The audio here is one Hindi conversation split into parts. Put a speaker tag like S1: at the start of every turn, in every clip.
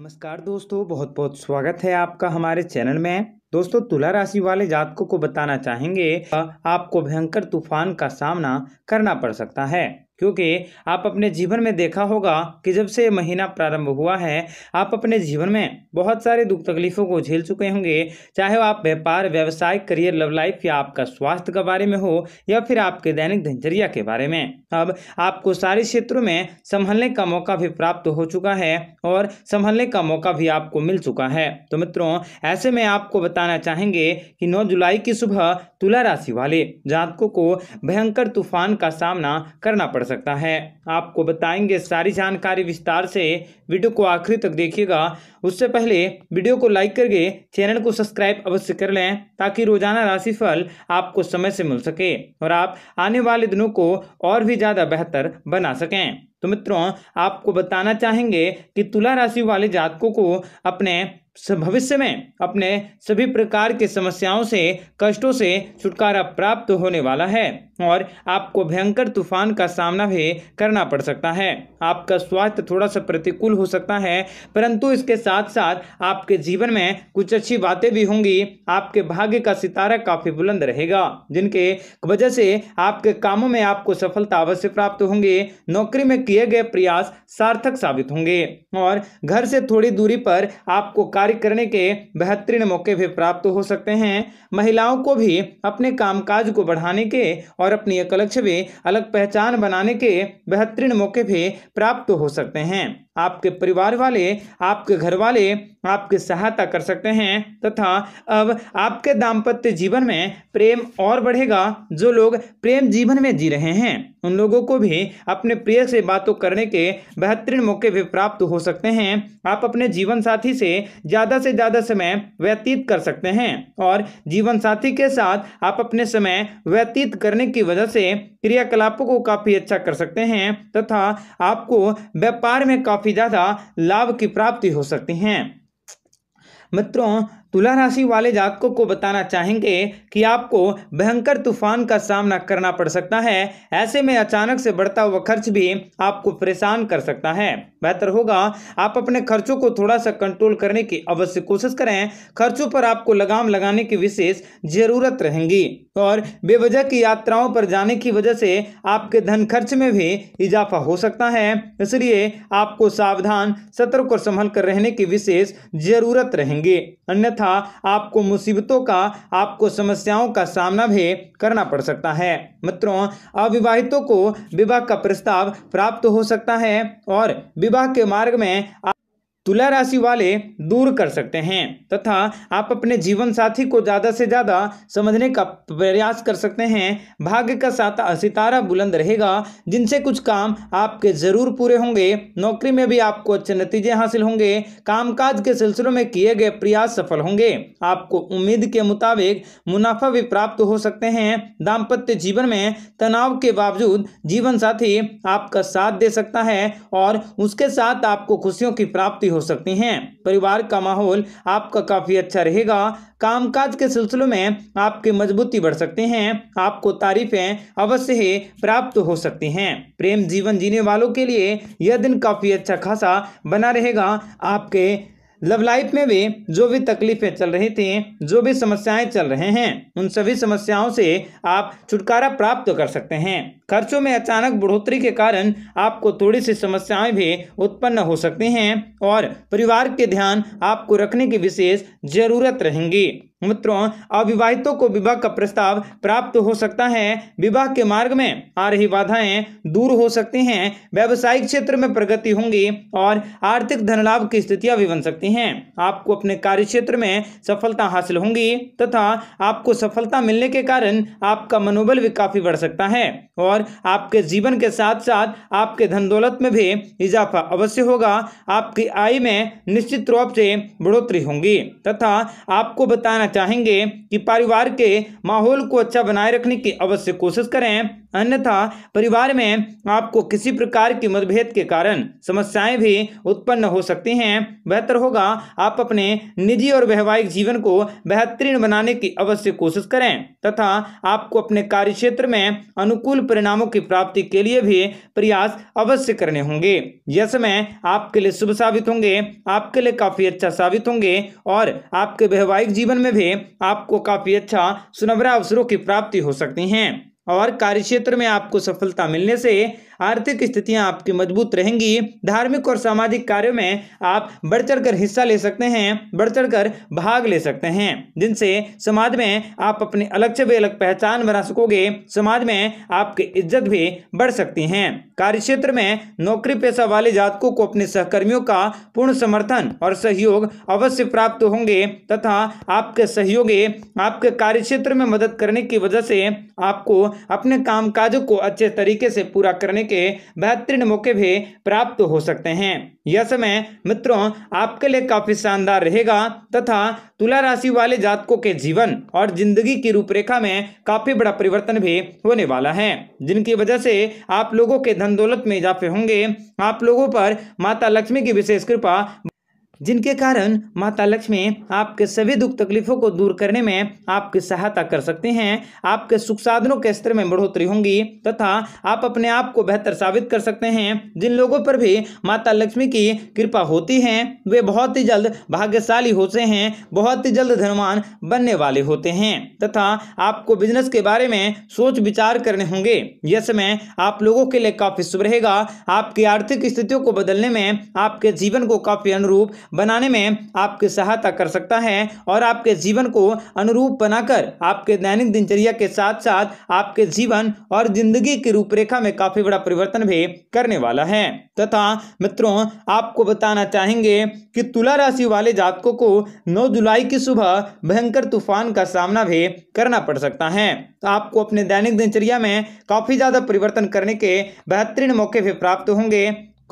S1: नमस्कार दोस्तों बहुत बहुत स्वागत है आपका हमारे चैनल में दोस्तों तुला राशि वाले जातकों को बताना चाहेंगे आपको भयंकर तूफान का सामना करना पड़ सकता है क्योंकि आप अपने जीवन में देखा होगा कि जब से महीना प्रारंभ हुआ है आप अपने जीवन में बहुत सारे दुख तकलीफ़ों को झेल चुके होंगे चाहे वो आप व्यापार व्यवसाय करियर लव लाइफ या आपका स्वास्थ्य के बारे में हो या फिर आपके दैनिक दिनचर्या के बारे में अब आपको सारे क्षेत्रों में संभलने का मौका भी प्राप्त हो चुका है और संभलने का मौका भी आपको मिल चुका है तो मित्रों ऐसे में आपको बताना चाहेंगे कि नौ जुलाई की सुबह तुला राशि वाले जातकों को भयंकर तूफान का सामना करना पड़ सकता है आपको बताएंगे सारी जानकारी विस्तार से वीडियो को आखिरी तक देखिएगा उससे पहले वीडियो को लाइक करके चैनल को सब्सक्राइब अवश्य कर लें ताकि रोजाना राशिफल आपको समय से मिल सके और आप आने वाले दिनों को और भी ज़्यादा बेहतर बना सकें तो मित्रों आपको बताना चाहेंगे कि तुला राशि वाले जातकों को अपने भविष्य में अपने सभी प्रकार के समस्याओं से कष्टों से छुटकारा प्राप्त होने वाला है और आपको भयंकर तूफान का सामना भी करना पड़ सकता है आपका स्वास्थ्य थोड़ा सा प्रतिकूल हो सकता है परंतु इसके साथ साथ आपके जीवन में कुछ अच्छी बातें भी होंगी आपके भाग्य का सितारा काफ़ी बुलंद रहेगा जिनके वजह से आपके कामों में आपको सफलता अवश्य प्राप्त होंगी नौकरी में किए गए प्रयास सार्थक साबित होंगे और घर से थोड़ी दूरी पर आपको कार्य करने के बेहतरीन मौके भी प्राप्त हो सकते हैं महिलाओं को भी अपने कामकाज को बढ़ाने के और और अपनी एक अलग छवि अलग पहचान बनाने के बेहतरीन मौके भी प्राप्त हो सकते हैं आपके परिवार वाले आपके घर वाले आपकी सहायता कर सकते हैं तथा अब आपके दाम्पत्य जीवन में प्रेम और बढ़ेगा जो लोग प्रेम जीवन में जी रहे हैं उन लोगों को भी अपने प्रिय से बातों करने के बेहतरीन मौके भी प्राप्त हो सकते हैं आप अपने जीवन साथी से ज़्यादा से ज़्यादा समय व्यतीत कर सकते हैं और जीवन साथी के साथ आप अपने समय व्यतीत करने की की वजह से क्रियाकलापों को काफ़ी अच्छा कर सकते हैं तथा आपको व्यापार में काफ़ी ज़्यादा लाभ की प्राप्ति हो सकती है मित्रों तुला राशि वाले जातकों को बताना चाहेंगे कि आपको भयंकर तूफान का सामना करना पड़ सकता है ऐसे में अचानक से बढ़ता हुआ खर्च भी आपको परेशान कर सकता है बेहतर होगा आप अपने खर्चों को थोड़ा सा कंट्रोल करने की अवश्य कोशिश करें खर्चों पर आपको लगाम लगाने की विशेष जरूरत रहेंगी और बेवजह की यात्राओं पर जाने की वजह से आपके धन खर्च में भी इजाफा हो सकता है इसलिए आपको सावधान सतर्क और संभल कर रहने की विशेष जरूरत रहेंगी अन्यथा आपको मुसीबतों का आपको समस्याओं का सामना भी करना पड़ सकता है मित्रों अविवाहितों को विवाह का प्रस्ताव प्राप्त हो सकता है और विवाह के मार्ग में तुला राशि वाले दूर कर सकते हैं तथा आप अपने जीवन साथी को ज़्यादा से ज़्यादा समझने का प्रयास कर सकते हैं भाग्य का साथ सितारा बुलंद रहेगा जिनसे कुछ काम आपके ज़रूर पूरे होंगे नौकरी में भी आपको अच्छे नतीजे हासिल होंगे कामकाज के सिलसिलों में किए गए प्रयास सफल होंगे आपको उम्मीद के मुताबिक मुनाफा भी प्राप्त हो सकते हैं दाम्पत्य जीवन में तनाव के बावजूद जीवन साथी आपका साथ दे सकता है और उसके साथ आपको खुशियों की प्राप्ति हो हो सकती हैं परिवार का माहौल आपका काफ़ी अच्छा रहेगा कामकाज के सिलसिले में आपकी मजबूती बढ़ सकते हैं आपको तारीफें अवश्य ही प्राप्त हो सकती हैं प्रेम जीवन जीने वालों के लिए यह दिन काफ़ी अच्छा खासा बना रहेगा आपके लव लाइफ में भी जो भी तकलीफें चल रही थी जो भी समस्याएं चल रहे हैं उन सभी समस्याओं से आप छुटकारा प्राप्त कर सकते हैं खर्चों में अचानक बढ़ोतरी के कारण आपको थोड़ी सी समस्याएं भी उत्पन्न हो सकती हैं और परिवार के ध्यान आपको रखने की विशेष ज़रूरत रहेंगी मित्रों अविवाहितों को विवाह का प्रस्ताव प्राप्त हो सकता है विवाह के मार्ग में आ रही बाधाएं दूर हो सकती हैं व्यवसायिक क्षेत्र में प्रगति होंगी और आर्थिक धनलाभ की स्थितियां भी बन सकती हैं आपको अपने कार्य क्षेत्र में सफलता हासिल होंगी तथा आपको सफलता मिलने के कारण आपका मनोबल भी काफी बढ़ सकता है और आपके जीवन के साथ साथ आपके धन दौलत में भी इजाफा अवश्य होगा आपकी आय में निश्चित रूप से बढ़ोतरी होंगी तथा आपको बताना चाहेंगे कि परिवार के माहौल को अच्छा बनाए रखने की अवश्य कोशिश करें अन्यथा परिवार में आपको किसी प्रकार की मतभेद के कारण समस्याएं भी उत्पन्न हो सकती हैं बेहतर होगा आप अपने निजी और वैवाहिक जीवन को बेहतरीन बनाने की अवश्य कोशिश करें तथा आपको अपने कार्य क्षेत्र में अनुकूल परिणामों की प्राप्ति के लिए भी प्रयास अवश्य करने होंगे यह समय आपके लिए शुभ साबित होंगे आपके लिए काफी अच्छा साबित होंगे और आपके वैवाहिक जीवन में भी आपको काफी अच्छा सुनवरा अवसरों की प्राप्ति हो सकती है और कार्यक्षेत्र में आपको सफलता मिलने से आर्थिक स्थितियाँ आपकी मजबूत रहेंगी धार्मिक और सामाजिक कार्यों में आप बढ़ चढ़ कर हिस्सा ले सकते हैं बढ़ चढ़ कर भाग ले सकते हैं जिनसे समाज में आप अपने अलग से भी अलग पहचान बना सकोगे समाज में आपकी इज्जत भी बढ़ सकती है कार्य क्षेत्र में नौकरी पेशा वाले जातकों को अपने सहकर्मियों का पूर्ण समर्थन और सहयोग अवश्य प्राप्त होंगे तथा आपके सहयोगी आपके कार्य क्षेत्र में मदद करने की वजह से आपको अपने काजों को अच्छे तरीके से पूरा करने के बेहतरीन मौके भी प्राप्त हो सकते हैं यह समय मित्रों आपके लिए काफी शानदार रहेगा तथा तुला राशि वाले जातकों के जीवन और जिंदगी की रूपरेखा में काफी बड़ा परिवर्तन भी होने वाला है जिनकी वजह से आप लोगों के धन दौलत में इजाफे होंगे आप लोगों पर माता लक्ष्मी की विशेष कृपा जिनके कारण माता लक्ष्मी आपके सभी दुख तकलीफों को दूर करने में आपकी सहायता कर सकते हैं आपके सुख साधनों के स्तर में बढ़ोतरी होंगी तथा आप अपने आप को बेहतर साबित कर सकते हैं जिन लोगों पर भी माता लक्ष्मी की कृपा होती है वे बहुत ही जल्द भाग्यशाली होते हैं बहुत ही जल्द धनवान बनने वाले होते हैं तथा आपको बिजनेस के बारे में सोच विचार करने होंगे यह समय आप लोगों के लिए काफी शुभ रहेगा आपकी आर्थिक स्थितियों को बदलने में आपके जीवन को काफी अनुरूप बनाने में आपकी सहायता कर सकता है और आपके जीवन को अनुरूप बनाकर आपके दैनिक दिनचर्या के साथ साथ आपके जीवन और जिंदगी की रूपरेखा में काफ़ी बड़ा परिवर्तन भी करने वाला है तथा मित्रों आपको बताना चाहेंगे कि तुला राशि वाले जातकों को नौ जुलाई की सुबह भयंकर तूफान का सामना भी करना पड़ सकता है तो आपको अपने दैनिक दिनचर्या में काफ़ी ज़्यादा परिवर्तन करने के बेहतरीन मौके भी प्राप्त होंगे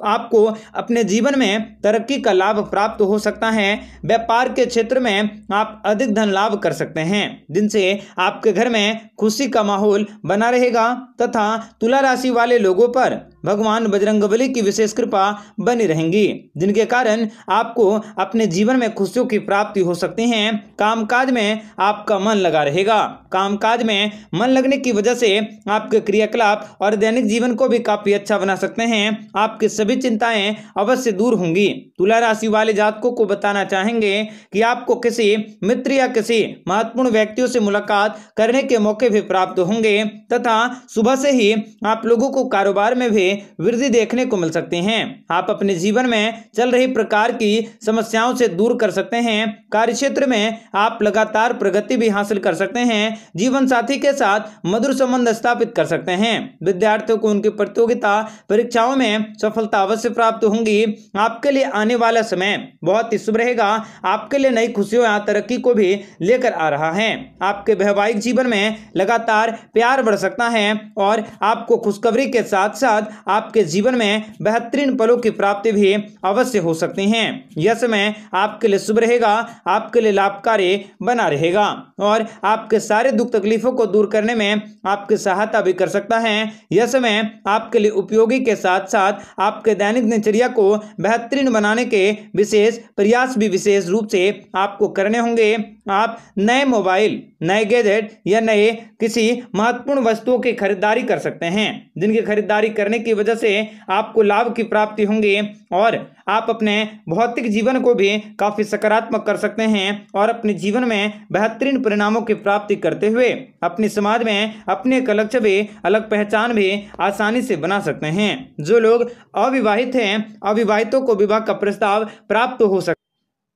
S1: आपको अपने जीवन में तरक्की का लाभ प्राप्त हो सकता है व्यापार के क्षेत्र में आप अधिक धन लाभ कर सकते हैं जिनसे आपके घर में खुशी का माहौल बना रहेगा तथा तुला राशि वाले लोगों पर भगवान बजरंगबली की विशेष कृपा बनी रहेंगी जिनके कारण आपको अपने जीवन में खुशियों की प्राप्ति हो सकती है कामकाज में आपका मन लगा रहेगा कामकाज में मन लगने की वजह से आपके क्रियाकलाप और दैनिक जीवन को भी काफी अच्छा बना सकते हैं आपकी सभी चिंताएं अवश्य दूर होंगी तुला राशि वाले जातकों को बताना चाहेंगे कि आपको किसी मित्र या किसी महत्वपूर्ण व्यक्तियों से मुलाकात करने के मौके भी प्राप्त होंगे तथा सुबह से ही आप लोगों को कारोबार में भी वृद्धि देखने को मिल सकती है आप अपने जीवन में चल रही प्रकार की समस्याओं से दूर कर सकते हैं कार्य क्षेत्र में आप लगातार प्रगति भी हासिल कर सकते हैं जीवन साथी के साथ मधुर संबंध स्थापित कर सकते हैं विद्यार्थियों को उनकी प्रतियोगिता परीक्षाओं में सफलता अवश्य प्राप्त होंगी आपके लिए आने वाला समय बहुत ही शुभ रहेगा आपके लिए नई खुशियों या तरक्की को भी लेकर आ रहा है आपके वैवाहिक जीवन में लगातार प्यार बढ़ सकता है और आपको खुशखबरी के साथ साथ आपके जीवन में बेहतरीन पलों की प्राप्ति भी अवश्य हो सकती हैं यह समय आपके लिए शुभ रहेगा आपके लिए लाभकारी बना रहेगा और आपके सारे दुख तकलीफों को दूर करने में आपकी सहायता भी कर सकता है यह समय आपके लिए उपयोगी के साथ साथ आपके दैनिक दिनचर्या को बेहतरीन बनाने के विशेष प्रयास भी विशेष रूप से आपको करने होंगे आप नए मोबाइल नए गैजेट या नए किसी महत्वपूर्ण वस्तुओं की खरीदारी कर सकते हैं जिनकी खरीदारी करने की वजह से आपको लाभ की प्राप्ति होंगी और आप अपने भौतिक जीवन को भी काफ़ी सकारात्मक कर सकते हैं और अपने जीवन में बेहतरीन परिणामों की प्राप्ति करते हुए अपने समाज में अपने एक अलग छवि अलग पहचान भी आसानी से बना सकते हैं जो लोग अविवाहित हैं अविवाहितों को विवाह का प्रस्ताव प्राप्त हो सकता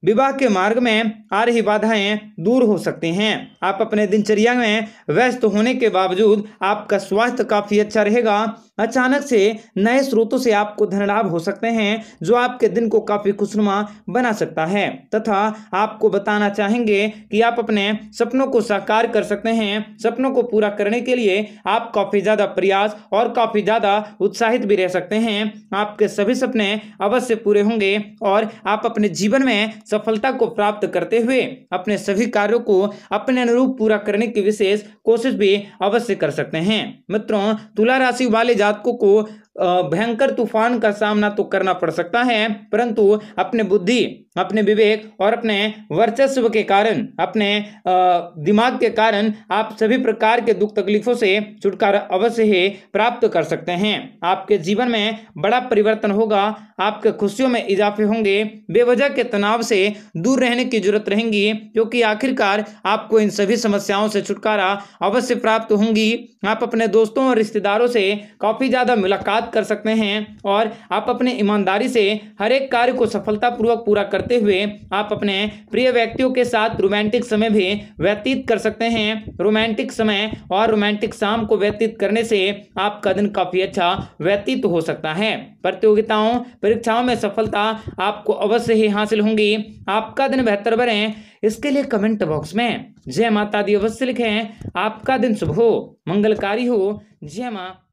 S1: विवाह के मार्ग में आ रही बाधाएं दूर हो सकती हैं आप अपने दिनचर्या में व्यस्त होने के बावजूद आपका स्वास्थ्य काफ़ी अच्छा रहेगा अचानक से नए स्रोतों से आपको धन लाभ हो सकते हैं जो आपके दिन को काफ़ी खुशनुमा बना सकता है तथा आपको बताना चाहेंगे कि आप अपने सपनों को साकार कर सकते हैं सपनों को पूरा करने के लिए आप काफ़ी ज़्यादा प्रयास और काफ़ी ज़्यादा उत्साहित भी रह सकते हैं आपके सभी सपने अवश्य पूरे होंगे और आप अपने जीवन में सफलता को प्राप्त करते हुए अपने सभी कार्यों को अपने अनुरूप पूरा करने की विशेष कोशिश भी अवश्य कर सकते हैं मित्रों तुला राशि वाले जातकों को भयंकर तूफान का सामना तो करना पड़ सकता है परंतु अपने बुद्धि अपने विवेक और अपने वर्चस्व के कारण अपने दिमाग के कारण आप सभी प्रकार के दुख तकलीफों से छुटकारा अवश्य ही प्राप्त कर सकते हैं आपके जीवन में बड़ा परिवर्तन होगा आपके खुशियों में इजाफे होंगे बेवजह के तनाव से दूर रहने की जरूरत रहेंगी क्योंकि आखिरकार आपको इन सभी समस्याओं से छुटकारा अवश्य प्राप्त होंगी आप अपने दोस्तों और रिश्तेदारों से काफ़ी ज़्यादा मुलाकात कर सकते हैं और आप अपने ईमानदारी से हर एक कार्य को सफलतापूर्वक पूरा करते हुए आप अपने प्रिय व्यक्तियों के साथ रोमांटिक समय भी व्यतीत कर सकते हैं रोमांटिक समय और रोमांटिक शाम को व्यतीत करने से आपका दिन काफ़ी अच्छा व्यतीत हो सकता है प्रतियोगिताओं परीक्षाओं में सफलता आपको अवश्य ही हासिल होंगी आपका दिन बेहतर बने इसके लिए कमेंट बॉक्स में जय माता दी अवश्य लिखें आपका दिन शुभ हो मंगलकारी हो जय माँ